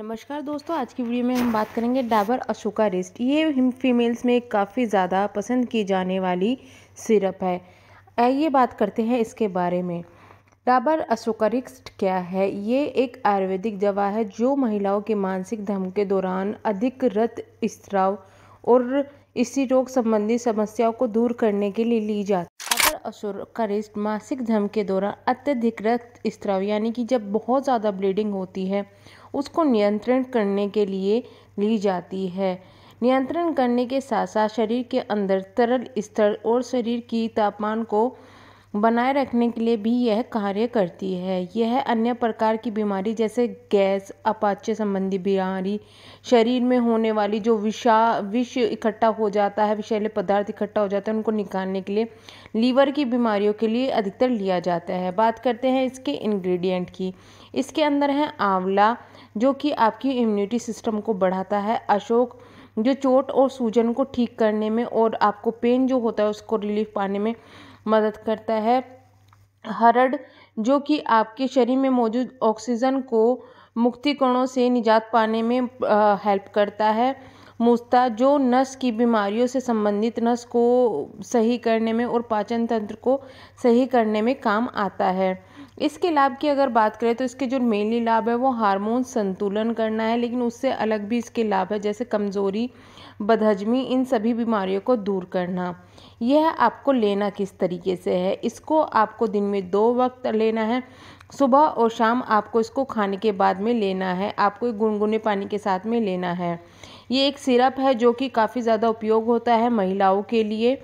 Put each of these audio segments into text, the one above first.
नमस्कार दोस्तों आज की वीडियो में हम बात करेंगे डाबर अशोका रिस्ट ये फीमेल्स में काफ़ी ज़्यादा पसंद की जाने वाली सिरप है आइए बात करते हैं इसके बारे में डाबर अशोका रिस्ट क्या है ये एक आयुर्वेदिक दवा है जो महिलाओं के मानसिक धर्म के दौरान अधिक रत स्त्राव और इसी रोग संबंधी समस्याओं को दूर करने के लिए ली जाती असुर का रिस्ट मासिक धर्म के दौरान अत्यधिक रक्त स्त्राव यानी कि जब बहुत ज़्यादा ब्लीडिंग होती है उसको नियंत्रण करने के लिए ली जाती है नियंत्रण करने के साथ साथ शरीर के अंदर तरल स्तर और शरीर की तापमान को बनाए रखने के लिए भी यह कार्य करती है यह अन्य प्रकार की बीमारी जैसे गैस अपाच्य संबंधी बीमारी शरीर में होने वाली जो विषा विष इकट्ठा हो जाता है विषैले पदार्थ इकट्ठा हो जाता है उनको निकालने के लिए लीवर की बीमारियों के लिए अधिकतर लिया जाता है बात करते हैं इसके इंग्रेडिएंट की इसके अंदर है आंवला जो कि आपकी इम्यूनिटी सिस्टम को बढ़ाता है अशोक जो चोट और सूजन को ठीक करने में और आपको पेन जो होता है उसको रिलीफ पाने में मदद करता है हरड जो कि आपके शरीर में मौजूद ऑक्सीजन को मुक्ति कणों से निजात पाने में हेल्प करता है मुस्ता जो नस की बीमारियों से संबंधित नस को सही करने में और पाचन तंत्र को सही करने में काम आता है इसके लाभ की अगर बात करें तो इसके जो मेनली लाभ है वो हार्मोन संतुलन करना है लेकिन उससे अलग भी इसके लाभ है जैसे कमज़ोरी बदहजमी इन सभी बीमारियों को दूर करना यह आपको लेना किस तरीके से है इसको आपको दिन में दो वक्त लेना है सुबह और शाम आपको इसको खाने के बाद में लेना है आपको गुनगुने पानी के साथ में लेना है ये एक सिरप है जो कि काफ़ी ज़्यादा उपयोग होता है महिलाओं के लिए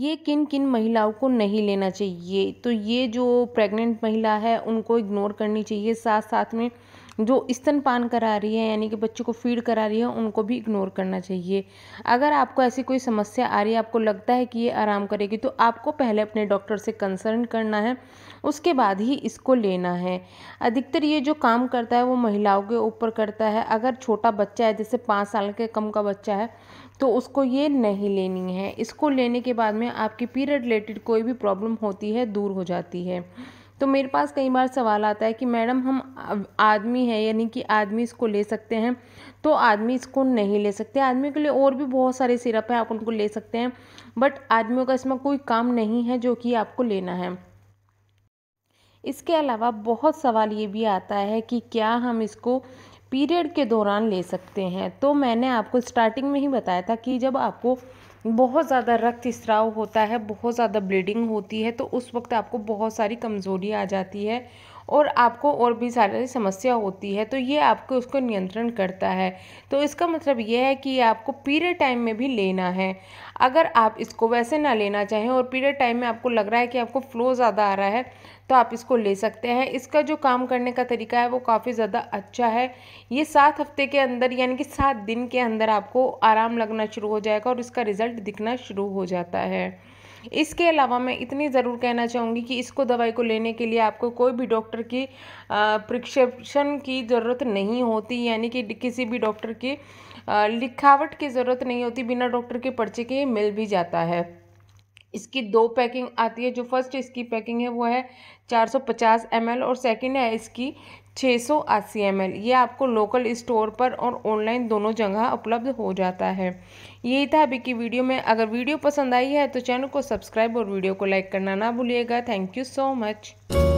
ये किन किन महिलाओं को नहीं लेना चाहिए तो ये जो प्रेग्नेंट महिला है उनको इग्नोर करनी चाहिए साथ साथ में जो स्तनपान करा रही है यानी कि बच्चों को फीड करा रही है उनको भी इग्नोर करना चाहिए अगर आपको ऐसी कोई समस्या आ रही है आपको लगता है कि ये आराम करेगी तो आपको पहले अपने डॉक्टर से कंसल्ट करना है उसके बाद ही इसको लेना है अधिकतर ये जो काम करता है वो महिलाओं के ऊपर करता है अगर छोटा बच्चा है जैसे पाँच साल के कम का बच्चा है तो उसको ये नहीं लेनी है इसको लेने के बाद में आपकी पीरियड रिलेटेड कोई भी प्रॉब्लम होती है दूर हो जाती है तो मेरे पास कई बार सवाल आता है कि मैडम हम आदमी है यानी कि आदमी इसको ले सकते हैं तो आदमी इसको नहीं ले सकते आदमी के लिए और भी बहुत सारे सिरप हैं आप उनको ले सकते हैं बट आदमियों का इसमें कोई काम नहीं है जो कि आपको लेना है इसके अलावा बहुत सवाल ये भी आता है कि क्या हम इसको पीरियड के दौरान ले सकते हैं तो मैंने आपको स्टार्टिंग में ही बताया था कि जब आपको बहुत ज़्यादा रक्त स्त्राव होता है बहुत ज़्यादा ब्लीडिंग होती है तो उस वक्त आपको बहुत सारी कमज़ोरी आ जाती है और आपको और भी सारी समस्या होती है तो ये आपको उसको नियंत्रण करता है तो इसका मतलब ये है कि ये आपको पीरियड टाइम में भी लेना है अगर आप इसको वैसे ना लेना चाहें और पीरियड टाइम में आपको लग रहा है कि आपको फ्लो ज़्यादा आ रहा है तो आप इसको ले सकते हैं इसका जो काम करने का तरीका है वो काफ़ी ज़्यादा अच्छा है ये सात हफ्ते के अंदर यानी कि सात दिन के अंदर आपको आराम लगना शुरू हो जाएगा और इसका रिज़ल्ट दिखना शुरू हो जाता है इसके अलावा मैं इतनी ज़रूर कहना चाहूँगी कि इसको दवाई को लेने के लिए आपको कोई भी डॉक्टर की प्रिक्रिप्शन की ज़रूरत नहीं होती यानी कि किसी भी डॉक्टर की लिखावट की ज़रूरत नहीं होती बिना डॉक्टर के पर्चे के मिल भी जाता है इसकी दो पैकिंग आती है जो फर्स्ट इसकी पैकिंग है वो है 450 ml और सेकंड है इसकी छः सौ अस्सी एम एल ये आपको लोकल स्टोर पर और ऑनलाइन दोनों जगह उपलब्ध हो जाता है यही था अभी की वीडियो में अगर वीडियो पसंद आई है तो चैनल को सब्सक्राइब और वीडियो को लाइक करना ना भूलिएगा थैंक यू सो मच